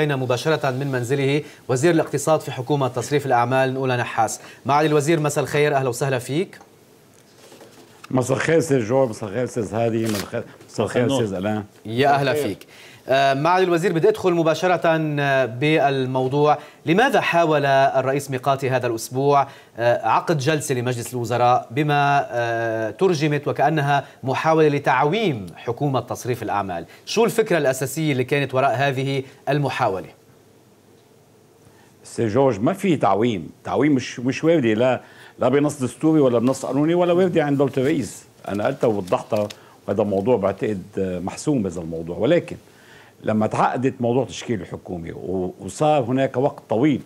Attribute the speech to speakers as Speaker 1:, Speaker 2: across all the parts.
Speaker 1: لدينا مباشرة من منزله وزير الاقتصاد في حكومة تصريف الأعمال نقول نحاس معالي الوزير مساء الخير أهلا وسهلا فيك
Speaker 2: مساء الخير سيد جور مساء الخير سيد هادي
Speaker 1: مساء الخير سيد
Speaker 2: ألان يا أهلا فيك
Speaker 1: آه، معالي الوزير بدي ادخل مباشره آه، بالموضوع، لماذا حاول الرئيس ميقاتي هذا الاسبوع آه، عقد جلسه لمجلس الوزراء بما ترجمت وكانها محاوله لتعويم حكومه تصريف الاعمال، شو الفكره الاساسيه اللي كانت وراء هذه المحاوله؟
Speaker 2: سي جورج ما في تعويم، تعويم مش مش وارده لا لا بنص دستوري ولا بنص قانوني ولا وارده عند دوله الرئيس، انا قلتها ووضحتها وهذا موضوع بعتقد محسوم هذا الموضوع ولكن لما تعقدت موضوع تشكيل الحكومه وصار هناك وقت طويل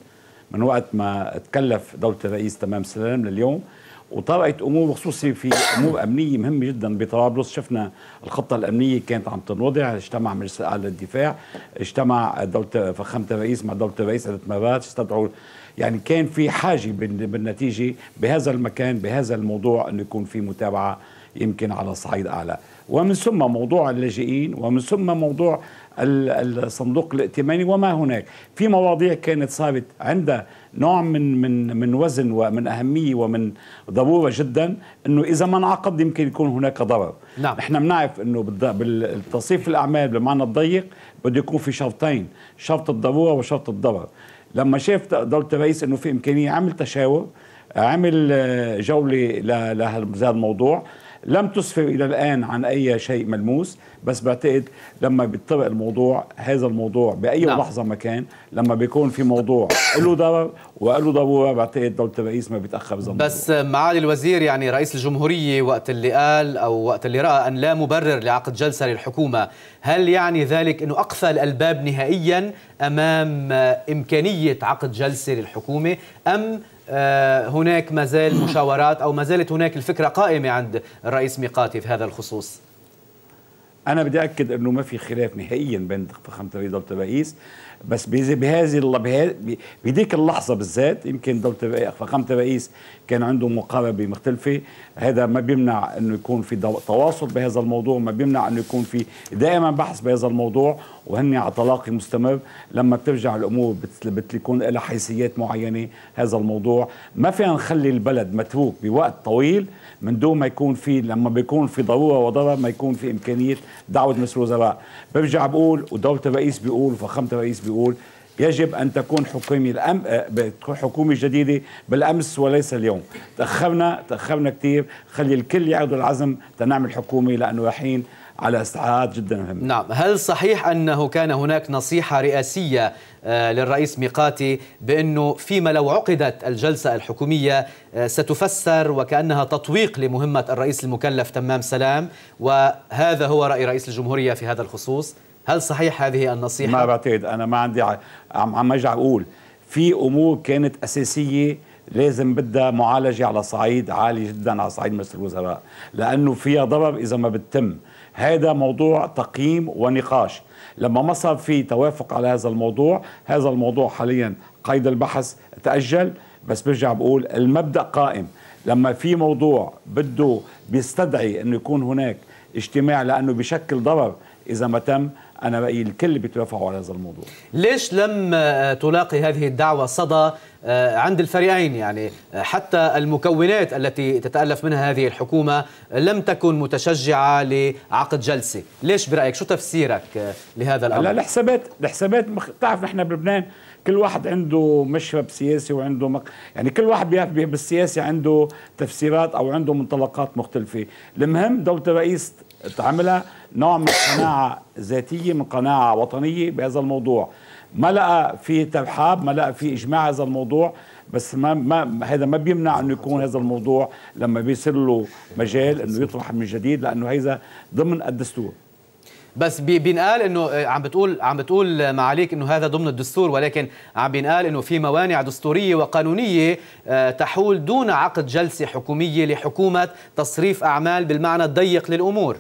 Speaker 2: من وقت ما تكلف دوله الرئيس تمام سلام لليوم وطرأت امور خصوصي في امور امنيه مهمه جدا بطرابلس شفنا الخطه الامنيه كانت عم تنوضع اجتمع مجلس الاعلى للدفاع اجتمع دوله فخامه الرئيس مع دوله الرئيس ثلاث مرات استدعوا يعني كان في حاجه بالنتيجه بهذا المكان بهذا الموضوع انه يكون في متابعه يمكن على صعيد اعلى ومن ثم موضوع اللاجئين ومن ثم موضوع الصندوق الائتماني وما هناك في مواضيع كانت صارت عندها نوع من من من وزن ومن اهميه ومن ضروره جدا انه اذا ما انعقد يمكن يكون هناك ضرر نعم. احنا بنعرف انه بالتصريف الاعمال بالمعنى الضيق بده يكون في شرطين شرط الضروره وشرط الضرر لما شاف دوله الرئيس انه في امكانيه عمل تشاور عمل آه، جوله لهذا الموضوع لم تسفر إلى الآن عن أي شيء ملموس بس بعتقد لما بيتطرق الموضوع هذا الموضوع بأي نعم. لحظة مكان لما بيكون في موضوع له ضرر وله ضرورة بعتقد دولة الرئيس ما بيتأخر
Speaker 1: بس الموضوع. معالي الوزير يعني رئيس الجمهورية وقت اللي قال أو وقت اللي رأى أن لا مبرر لعقد جلسة للحكومة هل يعني ذلك أنه أقفل الباب نهائيا أمام إمكانية عقد جلسة للحكومة أم آه، هناك ما زال مشاورات أو ما زالت هناك الفكرة قائمة عند الرئيس ميقاتي في هذا الخصوص
Speaker 2: أنا بدي أكد أنه ما في خلاف نهائيا بين فخامة الرئيس دولة الرئيس بس بهذه بهذيك اللحظه بالذات يمكن دوله فخامه الرئيس كان عنده مقاربه مختلفه هذا ما بيمنع انه يكون في تواصل بهذا الموضوع ما بيمنع انه يكون في دائما بحث بهذا الموضوع وهن على تلاقي مستمر لما بترجع الامور بتكون لها حيثيات معينه هذا الموضوع ما فينا نخلي البلد متروك بوقت طويل من دون ما يكون في لما بيكون في ضروره وضرر ما يكون في امكانيه دعوه مجلس الوزراء برجع بقول ودوله الرئيس بيقول وفخامه الرئيس بيقول يجب ان تكون حكومه الأم... آه، حكومه جديده بالامس وليس اليوم تاخرنا تاخرنا كثير خلي الكل ياخذوا العزم تنعمل حكومه لانه رايحين
Speaker 1: على استعادات جدا مهمه نعم هل صحيح انه كان هناك نصيحه رئاسيه آه، للرئيس ميقاتي بانه فيما لو عقدت الجلسه الحكوميه آه، ستفسر وكانها تطويق لمهمه الرئيس المكلف تمام سلام وهذا هو راي رئيس الجمهوريه في هذا الخصوص هل صحيح هذه النصيحة؟ ما بعتقد أنا ما عندي
Speaker 2: عم عم ارجع أقول في أمور كانت أساسية لازم بدها معالجة على صعيد عالي جدا على صعيد مجلس الوزراء لأنه فيها ضرر إذا ما بتتم هذا موضوع تقييم ونقاش لما ما صار في توافق على هذا الموضوع هذا الموضوع حاليا قيد البحث تأجل بس برجع بقول المبدأ قائم لما في موضوع بده بيستدعي أنه يكون هناك اجتماع لانه بشكل ضرر اذا ما تم انا رايي الكل بيتوافقوا على هذا الموضوع
Speaker 1: ليش لم آه، تلاقي هذه الدعوه صدى آه، عند الفريقين يعني آه، حتى المكونات التي تتالف منها هذه الحكومه لم تكن متشجعه لعقد جلسه ليش برايك شو تفسيرك لهذا الامر لا الحسابات
Speaker 2: الحسابات مخ... بتعرف نحن بلبنان كل واحد عنده مشرب سياسي وعنده مق... يعني كل واحد بالسياسه عنده تفسيرات او عنده منطلقات مختلفه المهم دوله الرئيس تعملها نوع من قناعة ذاتية من قناعة وطنية بهذا الموضوع ما لقى في ترحاب ما لقى في إجماع هذا الموضوع بس ما, ما هذا ما بيمنع انه يكون هذا الموضوع لما بيصير له مجال انه يطرح من جديد لانه هذا ضمن الدستور
Speaker 1: بس بينقال انه آه، عم بتقول عم بتقول معاليك انه هذا ضمن الدستور ولكن عم بينقال انه في موانع دستوريه وقانونيه آه، تحول دون عقد جلسه حكوميه لحكومه تصريف اعمال بالمعنى الضيق للامور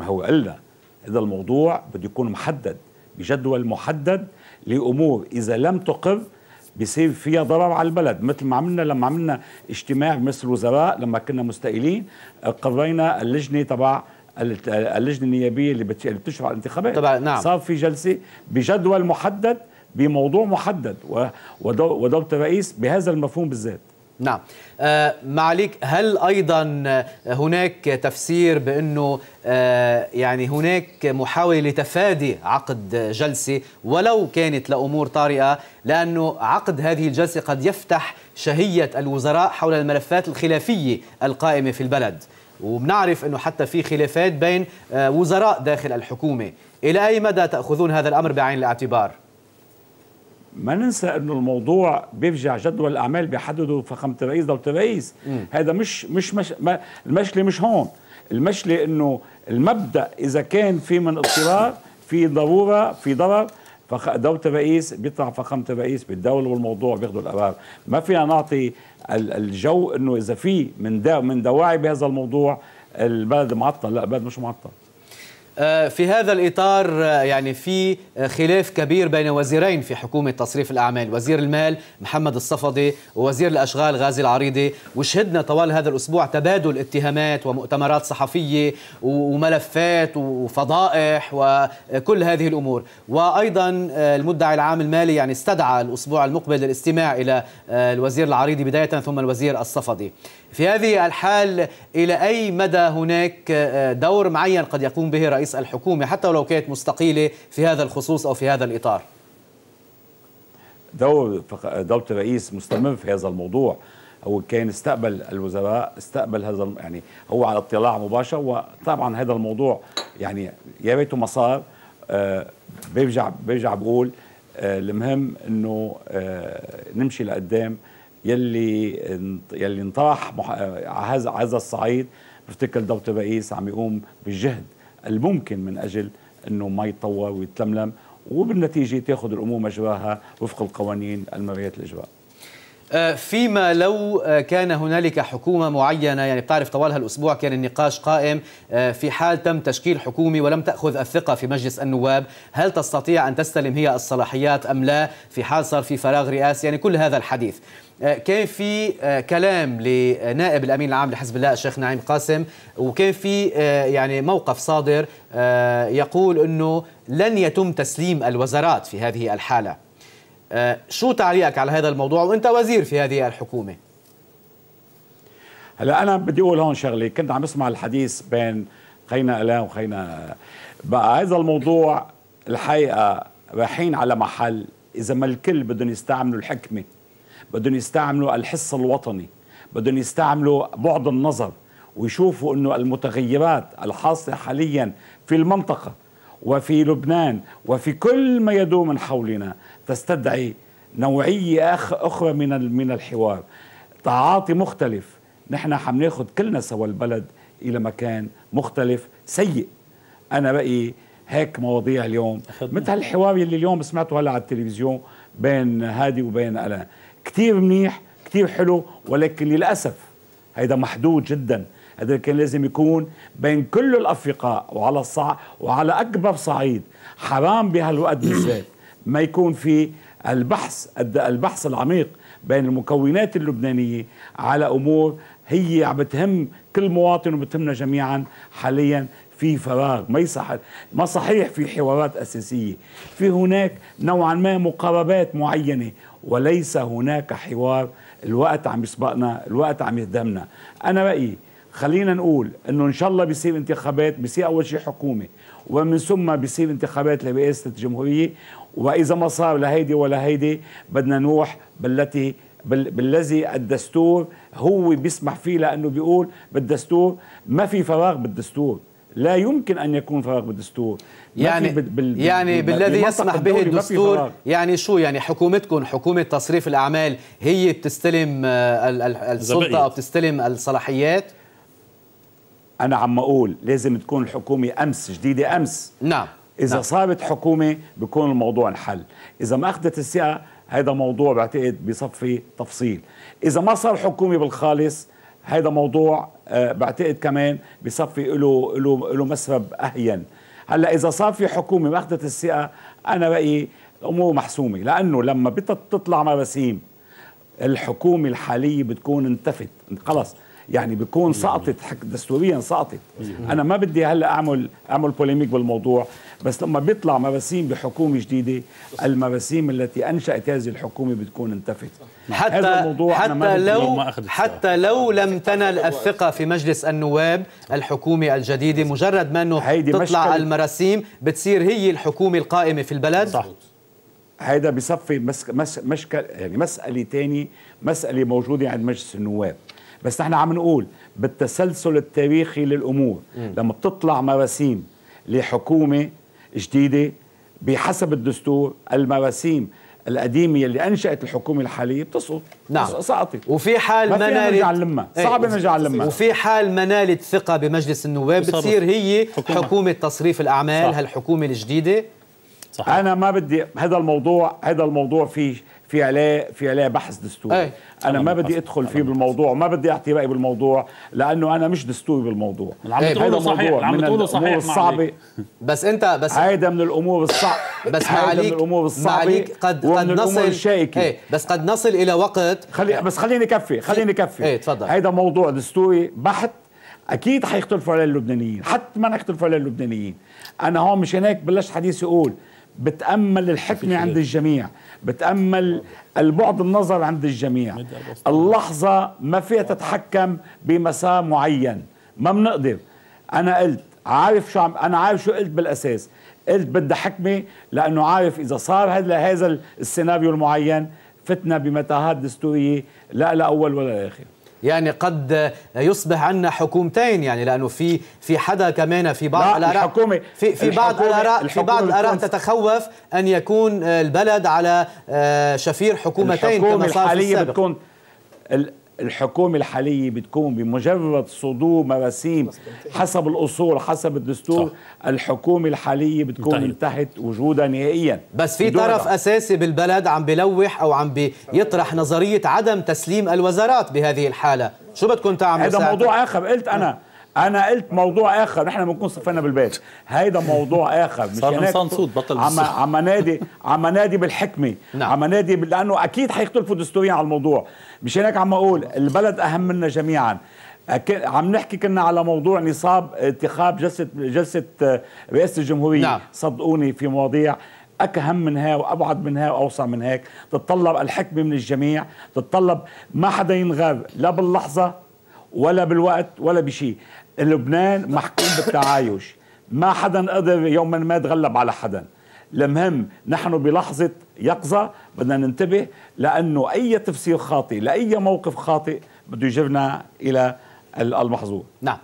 Speaker 2: ما هو قلنا إذا الموضوع بده يكون محدد بجدول محدد لأمور إذا لم تقر بيصير فيها ضرر على البلد مثل ما عملنا لما عملنا اجتماع مثل الوزراء لما كنا مستقلين قرينا اللجنه تبع اللجنه النيابيه اللي بتشرع على الانتخابات طبعا نعم صار في جلسه بجدول محدد بموضوع محدد ودوله الرئيس بهذا المفهوم بالذات
Speaker 1: نعم آه، معاليك هل ايضا هناك تفسير بانه آه، يعني هناك محاوله لتفادي عقد جلسه ولو كانت لامور طارئه لانه عقد هذه الجلسه قد يفتح شهيه الوزراء حول الملفات الخلافيه القائمه في البلد وبنعرف انه حتى في خلافات بين آه، وزراء داخل الحكومه الى اي مدى تاخذون هذا الامر بعين الاعتبار ما ننسى انه الموضوع بيفجع جدول الاعمال بيحدده
Speaker 2: فخامه الرئيس دوله الرئيس هذا مش مش, مش المشكله مش هون المشكله انه المبدا اذا كان في من اضطرار في ضروره في ضرر فدوله الرئيس بيطلع فخامة الرئيس بالدولة والموضوع بياخذوا القرار، ما فينا نعطي الجو انه اذا في من من دواعي بهذا الموضوع البلد
Speaker 1: معطل، لا البلد مش معطل. آه، في هذا الإطار آه، يعني في آه، خلاف كبير بين وزيرين في حكومة تصريف الأعمال وزير المال محمد الصفدي ووزير الأشغال غازي العريضي وشهدنا طوال هذا الأسبوع تبادل اتهامات ومؤتمرات صحفية وملفات وفضائح وكل هذه الأمور وأيضا المدعي العام المالي يعني استدعى الأسبوع المقبل للاستماع إلى الوزير العريضي بداية ثم الوزير الصفدي في هذه الحال إلى أي مدى هناك آه، دور معين قد يقوم به رئيس الحكومة حتى ولو كانت مستقيلة في هذا الخصوص أو في هذا الإطار
Speaker 2: دور دولة الرئيس مستمر في هذا الموضوع هو كان استقبل الوزراء استقبل هذا يعني هو على اطلاع مباشر وطبعا هذا الموضوع يعني يا ريته ما صار آه، بيرجع بيرجع بقول آه، المهم انه نمشي لقدام يلي يلي انطرح هذا هذا الصعيد بفتكر دوت بقيس عم يقوم بالجهد الممكن من اجل انه ما يتطور ويتلملم وبالنتيجه تاخذ الامور مجراها وفق القوانين المريات الاجراء
Speaker 1: آه، فيما لو آه، كان هنالك حكومه معينه يعني بتعرف طوال هالاسبوع كان النقاش قائم آه، في حال تم تشكيل حكومه ولم تاخذ الثقه في مجلس النواب هل تستطيع ان تستلم هي الصلاحيات ام لا في حال صار في فراغ رئاسي يعني كل هذا الحديث كان في كلام لنائب الامين العام لحزب الله الشيخ نعيم قاسم وكان في يعني موقف صادر يقول انه لن يتم تسليم الوزارات في هذه الحاله آه، شو تعليقك على هذا الموضوع وانت وزير في هذه الحكومه هلا انا بدي اقول هون شغله كنت عم اسمع الحديث بين
Speaker 2: خينا الان وخينا بقى هذا الموضوع الحقيقه رايحين على محل اذا ما الكل بدهم يستعملوا الحكمه بدهم يستعملوا الحس الوطني بدهم يستعملوا بعد النظر ويشوفوا انه المتغيرات الحاصله حاليا في المنطقه وفي لبنان وفي كل ما يدور من حولنا تستدعي نوعية أخ أخرى من من الحوار تعاطي مختلف نحن عم ناخذ كلنا سوا البلد إلى مكان مختلف سيء أنا بقي هيك مواضيع اليوم مثل الحوار اللي اليوم سمعته هلا على التلفزيون بين هادي وبين ألا كتير منيح كتير حلو ولكن للأسف هيدا محدود جداً هذا كان لازم يكون بين كل الافقاء وعلى الصع... وعلى أكبر صعيد حرام بهالوقت بالذات ما يكون في البحث البحث العميق بين المكونات اللبنانية على أمور هي عم بتهم كل مواطن وبتهمنا جميعا حاليا في فراغ ما يصح ما صحيح في حوارات أساسية في هناك نوعا ما مقاربات معينة وليس هناك حوار الوقت عم يسبقنا الوقت عم يهدمنا أنا رأيي خلينا نقول انه ان شاء الله بيصير انتخابات بيصير اول شيء حكومه ومن ثم بيصير انتخابات لرئاسه الجمهوريه واذا ما صار لهيدي ولا هيدي بدنا نروح بالتي بالذي الدستور هو بيسمح فيه لانه بيقول بالدستور ما في فراغ بالدستور لا يمكن ان يكون فراغ بالدستور يعني بال بال يعني بالذي يسمح به الدستور
Speaker 1: يعني شو يعني حكومتكم حكومه تصريف الاعمال هي بتستلم آه، السلطه او بتستلم الصلاحيات أنا عم أقول
Speaker 2: لازم تكون الحكومة أمس جديدة أمس نعم إذا نعم. صابت حكومة بكون الموضوع انحل إذا ما أخذت الثقة هذا موضوع بعتقد بصفي تفصيل إذا ما صار حكومة بالخالص هذا موضوع آه، بعتقد كمان بصفي له له له مسبب أهين هلا إذا صار في حكومة ما أخذت الثقة أنا بقي الأمور محسومة لأنه لما بتطلع مراسيم الحكومة الحالية بتكون انتفت خلص يعني بيكون سقطت دستوريا سقطت انا ما بدي هلا اعمل اعمل بوليميك بالموضوع بس لما بيطلع مراسيم بحكومه جديده المراسيم التي انشات هذه الحكومه بتكون انتفت حتى هذا الموضوع حتى أنا ما لو
Speaker 1: ما حتى لو لم تنل الثقه في مجلس النواب الحكومه الجديده مجرد ما انه تطلع المراسيم بتصير هي الحكومه القائمه في البلد صح هيدا بصفي مشكل يعني مساله ثانيه مساله موجوده
Speaker 2: عند مجلس النواب بس نحن عم نقول بالتسلسل التاريخي للامور مم. لما بتطلع مراسيم لحكومه جديده بحسب الدستور المراسيم القديمه اللي انشات الحكومه الحاليه بتسقط نعم سقطت وفي حال ما نرجع نلمها إيه. صعب نرجع نلمها وفي
Speaker 1: حال ما نالت ثقه بمجلس النواب بتصير هي حكومه, حكومة تصريف الاعمال صح. هالحكومه الجديده صحيح. انا ما بدي
Speaker 2: هذا الموضوع هذا الموضوع فيه في عليه في عليه بحث دستوري أي. انا ما بدي ادخل فيه بالموضوع ما بدي اعطي رايي بالموضوع لانه انا مش دستوري بالموضوع عم إيه، بتقوله صحيح عم بتقوله صحيح الصعبه
Speaker 1: بس انت بس هيدا من الامور الصعبه بس عليك من الامور الصعبه قد قد نصل الشائكه إيه، بس قد نصل الى وقت خلي بس خليني كفي
Speaker 2: خليني إيه، كفي ايه تفضل هيدا موضوع دستوري بحت اكيد حيختلفوا عليه اللبنانيين حتى ما حيختلفوا عليه اللبنانيين انا هون مش هناك بلشت حديثي اقول بتأمل الحكمة عند الجميع بتأمل البعد النظر عند الجميع اللحظة ما فيها تتحكم بمسار معين ما بنقدر أنا قلت عارف شو عم أنا عارف شو قلت بالأساس قلت بدها حكمة لأنه عارف إذا صار هذا هذا السيناريو المعين فتنا بمتاهات دستورية لا لأول
Speaker 1: ولا لآخر يعني قد يصبح عندنا حكومتين يعني لانه في في حدا كمان في بعض لا الاراء الحكومة في في بعض الاراء في بعض الاراء تتخوف ان يكون البلد على آه، شفير حكومتين الحكومة الحالية بتكون
Speaker 2: الحكومة الحالية بتكون بمجرد صدور مراسيم حسب الأصول
Speaker 1: حسب الدستور صح. الحكومة الحالية بتكون انتهت, انتهت وجودها نهائيا بس في طرف ده. أساسي بالبلد عم بلوح أو عم بيطرح نظرية عدم تسليم الوزارات بهذه الحالة شو بدكم تعملوا هذا موضوع آخر قلت أنا م. نعم. انا قلت موضوع اخر
Speaker 2: احنا بنكون صفينا بالبيت هيدا موضوع اخر مش صار هناك صوت بطل عم عم نادي عم نادي بالحكمه نعم. عم نادي لانه اكيد حيختلفوا دستوريا على الموضوع مش هناك عم اقول البلد اهم منا جميعا عم نحكي كنا على موضوع نصاب انتخاب جلسه جلسه آه، رئاسه الجمهوريه نعم. صدقوني في مواضيع اكهم منها وابعد منها واوسع من هيك تتطلب الحكمه من الجميع تتطلب ما حدا ينغاب لا باللحظه ولا بالوقت ولا بشيء لبنان محكوم بالتعايش ما حدا قدر يوما ما يتغلب على حدا المهم نحن بلحظة يقظة بدنا ننتبه لأنه أي تفسير خاطئ لأي موقف خاطئ بده يجرنا إلى المحظور نعم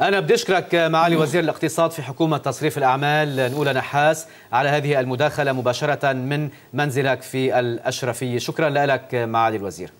Speaker 1: أنا بدي أشكرك معالي وزير الاقتصاد في حكومة تصريف الأعمال نقول نحاس على هذه المداخلة مباشرة من منزلك في الأشرفية شكرا لك معالي الوزير